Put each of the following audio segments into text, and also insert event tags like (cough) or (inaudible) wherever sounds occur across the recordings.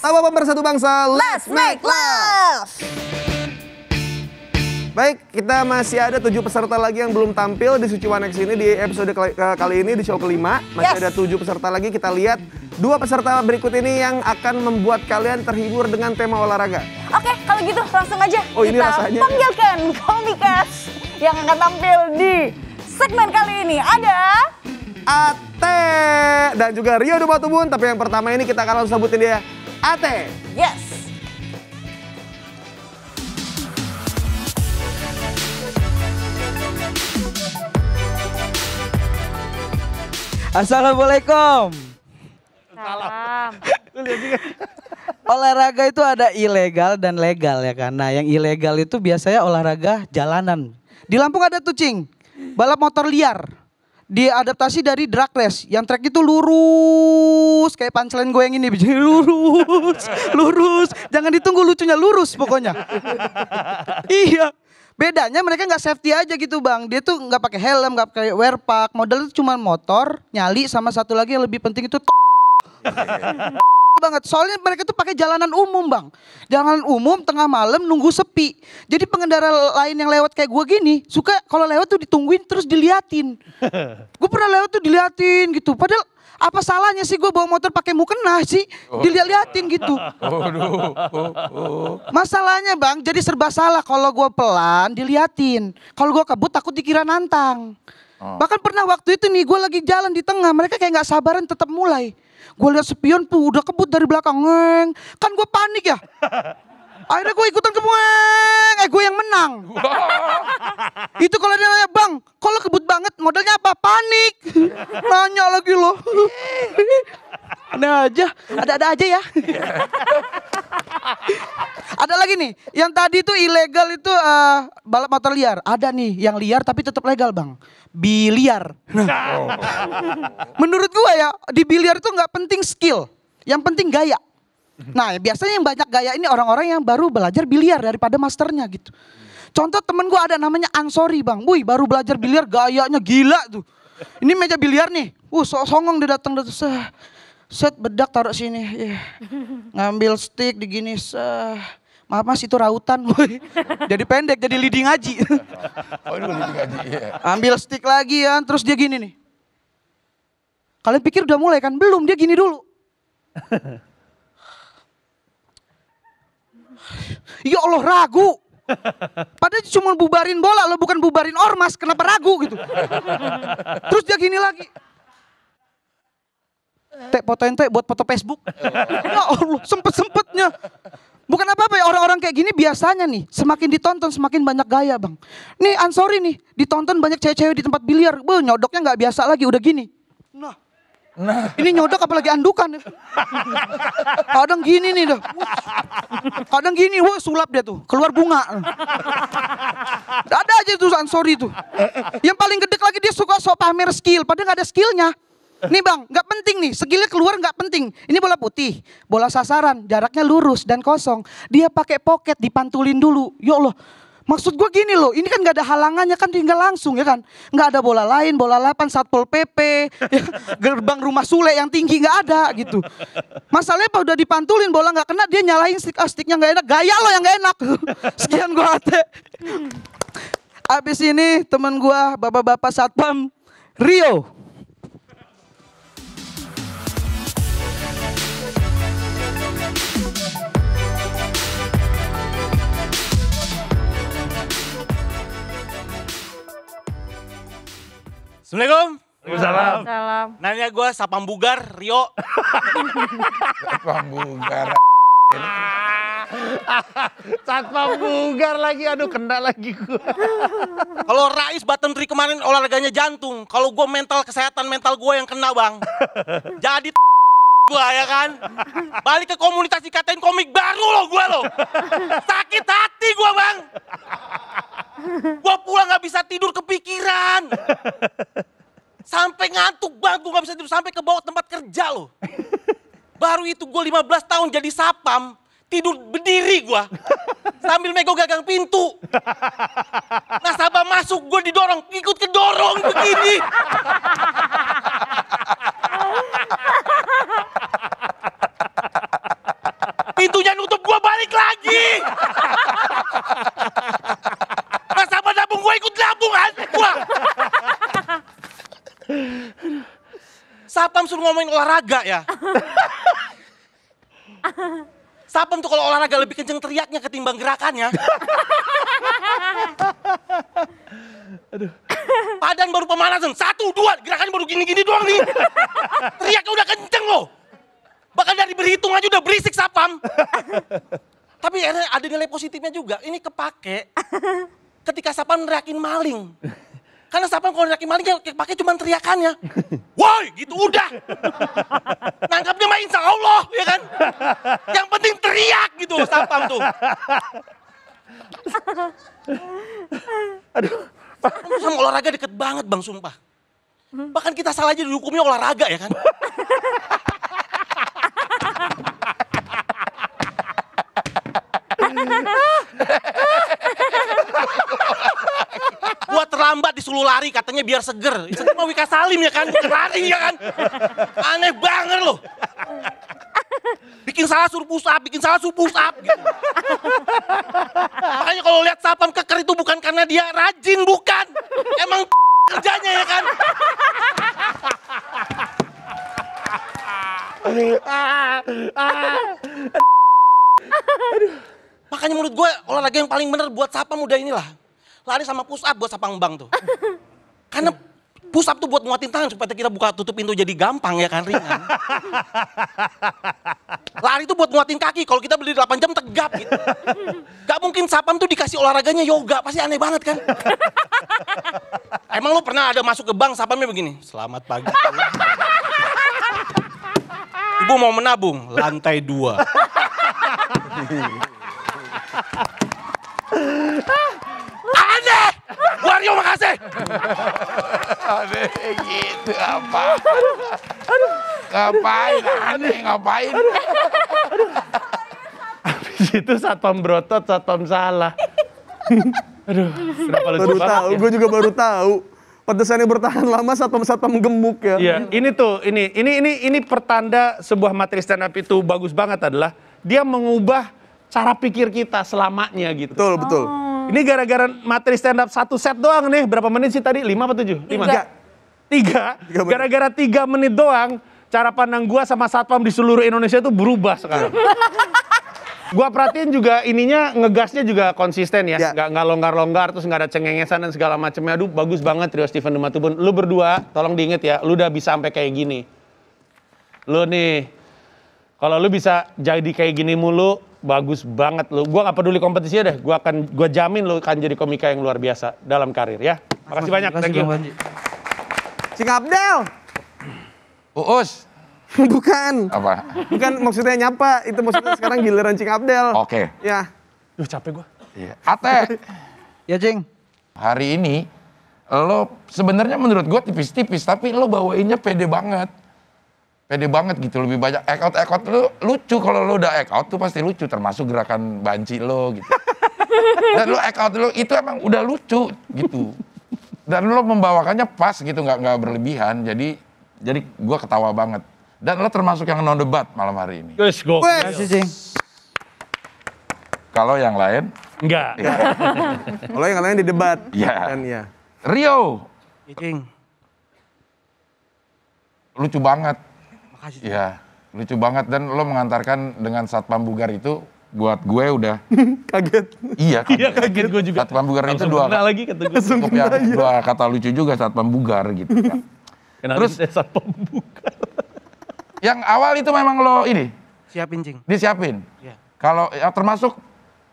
Apa Pemersatu Bangsa, let's make love! Baik, kita masih ada tujuh peserta lagi yang belum tampil di One X ini di episode kali, eh, kali ini di show kelima. Masih yes. ada tujuh peserta lagi, kita lihat dua peserta berikut ini yang akan membuat kalian terhibur dengan tema olahraga. Oke, kalau gitu langsung aja oh, kita ini rasanya. panggilkan komikas yang akan tampil di segmen kali ini. Ada... Ate dan juga Rio Dumatubun, tapi yang pertama ini kita akan langsung sebutin dia. Ate. Yes. Assalamualaikum. Salam. olahraga itu ada ilegal dan legal ya kan. Nah yang ilegal itu biasanya olahraga jalanan. Di Lampung ada tucing, balap motor liar diadaptasi dari drag race yang track itu lurus kayak punchline gue yang ini lurus (laughs) lurus jangan ditunggu lucunya lurus pokoknya (laughs) iya bedanya mereka nggak safety aja gitu bang dia tuh nggak pakai helm nggak pakai wear pack model itu cuma motor nyali sama satu lagi yang lebih penting itu (laughs) banget. Soalnya mereka tuh pakai jalanan umum bang. Jalanan umum tengah malam nunggu sepi. Jadi pengendara lain yang lewat kayak gue gini. Suka kalau lewat tuh ditungguin terus diliatin. (laughs) gue pernah lewat tuh diliatin gitu. Padahal apa salahnya sih gue bawa motor pakai mukena sih oh. diliatin gitu. (laughs) Oh, oh, Masalahnya bang, jadi serba salah kalau gue pelan diliatin, kalau gue kabut takut dikira nantang. Bahkan pernah waktu itu nih gue lagi jalan di tengah, mereka kayak nggak sabaran tetap mulai. Gue lihat spion pun udah kebut dari belakang. Ngeng. Kan gue panik ya. (laughs) Akhirnya gue ikutan ke Eh gue yang menang. (laughs) Itu kalau dia nanya, Bang, kalau kebut banget modalnya apa? Panik. (laughs) Nanya lagi loh. Iya. Ada aja, ada-ada aja ya. ada lagi nih, yang tadi itu ilegal itu uh, balap motor liar. Ada nih yang liar tapi tetap legal bang. Biliar. Nah. Menurut gua ya, di biliar itu nggak penting skill, yang penting gaya. Nah ya biasanya yang banyak gaya ini orang-orang yang baru belajar biliar daripada masternya gitu. Contoh temen gua ada namanya Ansori bang. Wih baru belajar biliar gayanya gila tuh. Ini meja biliar nih. Uh, so songong dia datang. Datang set bedak taruh sini. Yeah. Ngambil stick digini, gini Maaf mas itu rautan woy. jadi pendek, jadi leading ngaji. Oh, iya. Ambil stick lagi ya, terus dia gini nih. Kalian pikir udah mulai kan? Belum, dia gini dulu. ya Allah ragu. Padahal cuma bubarin bola lo bukan bubarin ormas, kenapa ragu gitu. Terus dia gini lagi. Tek foto ente buat foto Facebook. ya Allah, sempet-sempetnya. Bukan apa-apa ya orang-orang kayak gini biasanya nih. Semakin ditonton semakin banyak gaya bang. Nih ansori nih ditonton banyak cewek-cewek di tempat biliar. Be, nyodoknya gak biasa lagi udah gini. Nah. Nah. Ini nyodok apalagi andukan. Kadang gini nih dah. Kadang gini, wah sulap dia tuh. Keluar bunga. Ada aja tuh ansori tuh. Yang paling gede lagi dia suka sok pamer skill. Padahal gak ada skillnya. Nih bang, nggak penting nih. Segilnya keluar nggak penting. Ini bola putih, bola sasaran, jaraknya lurus dan kosong. Dia pakai pocket dipantulin dulu. Yo ya loh, Maksud gue gini loh, ini kan nggak ada halangannya kan tinggal langsung ya kan. Nggak ada bola lain, bola lapan, Satpol PP, (laughs) ya, gerbang rumah Sule yang tinggi nggak ada gitu. Masalahnya apa udah dipantulin bola nggak kena, dia nyalain stick, oh, sticknya gak enak, gaya lo yang nggak enak. (laughs) Sekian gue ate. Abis ini temen gue, bapak-bapak Satpam, Rio. Assalamualaikum. Waalaikumsalam. Salam. Nanya gue Sapam Bugar, Rio. Sapam Bugar. Satpam bugar lagi, aduh kena lagi gue. Kalau Rais Batam Tri kemarin olahraganya jantung, kalau gue mental kesehatan mental gue yang kena bang. Jadi gue ya kan, balik ke komunitas dikatain komik baru lo gue lo, sakit hati gue bang. Gua pulang gak bisa tidur kepikiran. (laughs) sampai ngantuk banget gue nggak bisa tidur sampai ke bawah tempat kerja loh. Baru itu gue 15 tahun jadi sapam, tidur berdiri gue. Sambil megang gagang pintu. Nasabah masuk, gue didorong, ikut kedorong begini. (laughs) Pintunya nutup, gue balik lagi. (laughs) gua ikut gabung asik gua. Sapam suruh ngomongin olahraga ya. Sapam tuh kalau olahraga lebih kenceng teriaknya ketimbang gerakannya. Aduh. Padan baru pemanasan, satu, dua, gerakannya baru gini-gini doang nih. Teriaknya udah kenceng loh. Bahkan dari berhitung aja udah berisik Sapam. Tapi ada nilai positifnya juga, ini kepake ketika Sapan neriakin maling. Karena Sapan kalau neriakin maling kayak pakai cuma teriakannya. Woi gitu udah. Nangkapnya main insya Allah ya kan. Yang penting teriak gitu Sapan tuh. Aduh. Kamu sama olahraga deket banget bang sumpah. Bahkan kita salah aja dihukumnya olahraga ya kan. lambat disuruh lari katanya biar seger. Itu mau Wika Salim ya kan, lari ya kan. Aneh banget loh. Bikin salah suruh push up, bikin salah suruh push up. Gitu. Makanya kalau lihat Sapam keker itu bukan karena dia rajin, bukan. Emang kerjanya ya kan. Makanya menurut gue olahraga yang paling bener buat Sapam udah inilah lari sama push up buat sapang bang tuh. (laughs) Karena push up tuh buat nguatin tangan supaya kita buka tutup pintu jadi gampang ya kan ringan. (laughs) Lari tuh buat nguatin kaki, kalau kita beli 8 jam tegap gitu. (laughs) Gak mungkin sapam tuh dikasih olahraganya yoga, pasti aneh banget kan. Emang lo pernah ada masuk ke bank sapamnya begini, selamat pagi. Ibu mau menabung, lantai dua. Mario Makasih. Aduh, gitu apa? Aduh. Ngapain aneh, ngapain? Aduh. Habis itu satpam berotot, satpam salah. Aduh, kenapa lu baru tahu? Ya? Gue juga baru tahu. Pedesannya bertahan lama satpam-satpam gemuk ya. Iya, ini tuh ini ini ini ini pertanda sebuah materi stand up itu bagus banget adalah dia mengubah cara pikir kita selamanya gitu. Betul, betul. Oh. Ini gara-gara materi stand up satu set doang nih. Berapa menit sih tadi? Lima atau tujuh? Lima. Tiga. Tiga. Gara-gara tiga menit doang, cara pandang gua sama satpam di seluruh Indonesia itu berubah sekarang. (laughs) gua perhatiin juga ininya ngegasnya juga konsisten ya, ya. nggak nggak longgar-longgar terus nggak ada cengengesan dan segala macamnya. Aduh bagus banget trio Steven Dematubun. Lu berdua tolong diinget ya, lu udah bisa sampai kayak gini. Lu nih, kalau lu bisa jadi kayak gini mulu, bagus banget lu. Gua gak peduli kompetisinya deh. Gua akan gua jamin lu akan jadi komika yang luar biasa dalam karir ya. Makasih Mas, banyak. Makasih Thank you. Sing Abdel. Uus. (laughs) Bukan. Apa? Bukan maksudnya nyapa, itu maksudnya sekarang giliran Cing Abdel. Oke. Okay. Ya. Duh capek gua. Iya. Ate. ya Cing. Hari ini lo sebenarnya menurut gue tipis-tipis tapi lo bawainnya pede banget pede banget gitu lebih banyak act out act out lu lucu kalau lu udah act out tuh pasti lucu termasuk gerakan banci lo gitu (laughs) dan lu act out lu itu emang udah lucu gitu dan lo membawakannya pas gitu nggak nggak berlebihan jadi jadi gua ketawa banget dan lu termasuk yang non debat malam hari ini yes, go. Iya kalau yang lain enggak iya. (laughs) kalau yang lain di debat ya. Yeah. Dan, ya Rio iya, lucu banget Makasih. Iya, lucu banget dan lo mengantarkan dengan Satpam Bugar itu buat gue udah (laughs) kaget. Iya, kaget. Iya, kaget gue juga. Satpam Bugar itu dua lagi kata gue. Cukup yang iya. dua kata lucu juga Satpam Bugar gitu. Kan. Terus Satpam Bugar. (laughs) yang awal itu memang lo ini siapin cing. Disiapin. Iya. Kalau ya, termasuk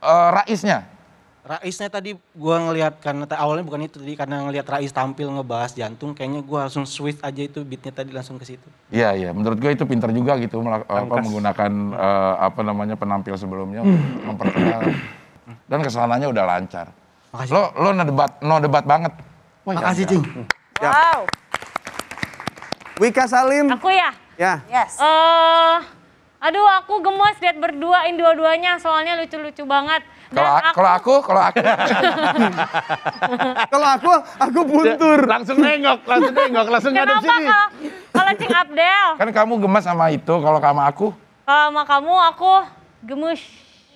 uh, raisnya. Raisnya tadi gue ngelihat karena awalnya bukan itu tadi karena ngelihat Rais tampil ngebahas jantung kayaknya gue langsung switch aja itu beatnya tadi langsung ke situ. Iya iya, menurut gue itu pinter juga gitu apa, menggunakan uh, apa namanya penampil sebelumnya hmm. memperkenal dan kesalahannya udah lancar. Makasih. Lo lo no debat no debat banget. Wah, Makasih Cing. Iya, iya. Ya. Wow. Wika Salim. Aku ya. Ya. Yes. Uh, aduh aku gemes lihat berduain dua-duanya soalnya lucu-lucu banget. Kalau kalau aku, kalau aku. kalau aku, aku buntur. Langsung nengok, langsung nengok, langsung ngadep sini. Kalau Cing Abdel? Kan kamu gemas sama itu, kalau sama aku? Kalau sama kamu, aku gemus.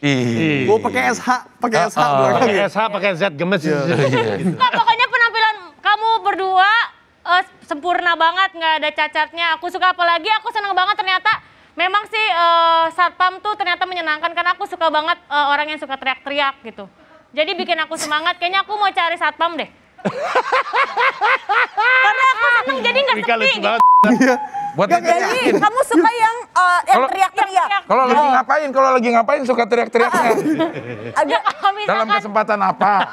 Ih. gua oh, pakai SH, pakai SH. Ah, ah. Pakai SH, pakai Z, gemes. Iya. (laughs) Iya, iya. Enggak, pokoknya penampilan kamu berdua eh, sempurna banget, nggak ada cacatnya. Aku suka apalagi, aku senang banget ternyata memang sih uh, satpam tuh ternyata menyenangkan karena aku suka banget uh, orang yang suka teriak-teriak gitu. Jadi bikin aku semangat. Kayaknya aku mau cari satpam deh. (laughs) karena aku seneng jadi nggak sepi. Gitu. Iya. Buat gak jadi, kamu suka yang teriak eh, teriak-teriak. Kalau lagi oh. ngapain? Kalau lagi ngapain suka teriak-teriaknya? Ah, ah. (laughs) Ada dalam kesempatan apa? (laughs)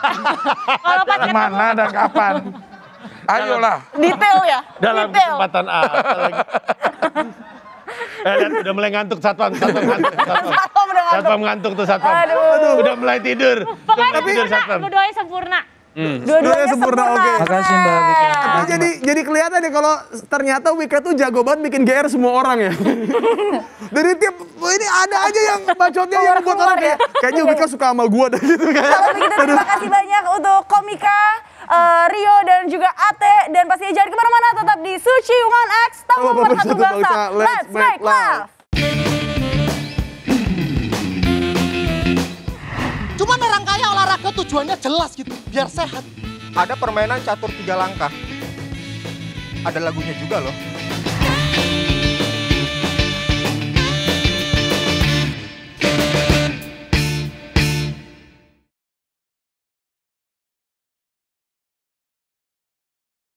Kalau pas mana dan kapan? Ayolah. Detail ya. Dalam detail. kesempatan apa? Eh, dan udah mulai ngantuk satpam, satpam ngantuk, (laughs) satpam. Satpam udah ngantuk. Satpam ngantuk tuh satpam. Aduh. Udah mulai tidur. Pokoknya Tapi, tidur satpam. dua doanya sempurna. Hmm. Dua-duanya sempurna, oke. Okay. Makasih Mbak Wika. Iya. Tapi nah, jadi jadi kelihatan ya kalau ternyata Wika tuh jago banget bikin GR semua orang ya. (laughs) Dari tiap oh, ini ada aja yang bacotnya yang buat orang ya? kayak kayaknya Wika suka sama gua dan gitu kan. Kalau begitu terima kasih banyak untuk Komika uh, Rio dan juga Ate dan pasti jangan kemana-mana tetap di Suci One X tahu oh, bersatu bangsa. Let's make love. (clears throat) Cuma orang kaya olahraga tujuannya jelas gitu, biar sehat. Ada permainan catur tiga langkah. Ada lagunya juga loh.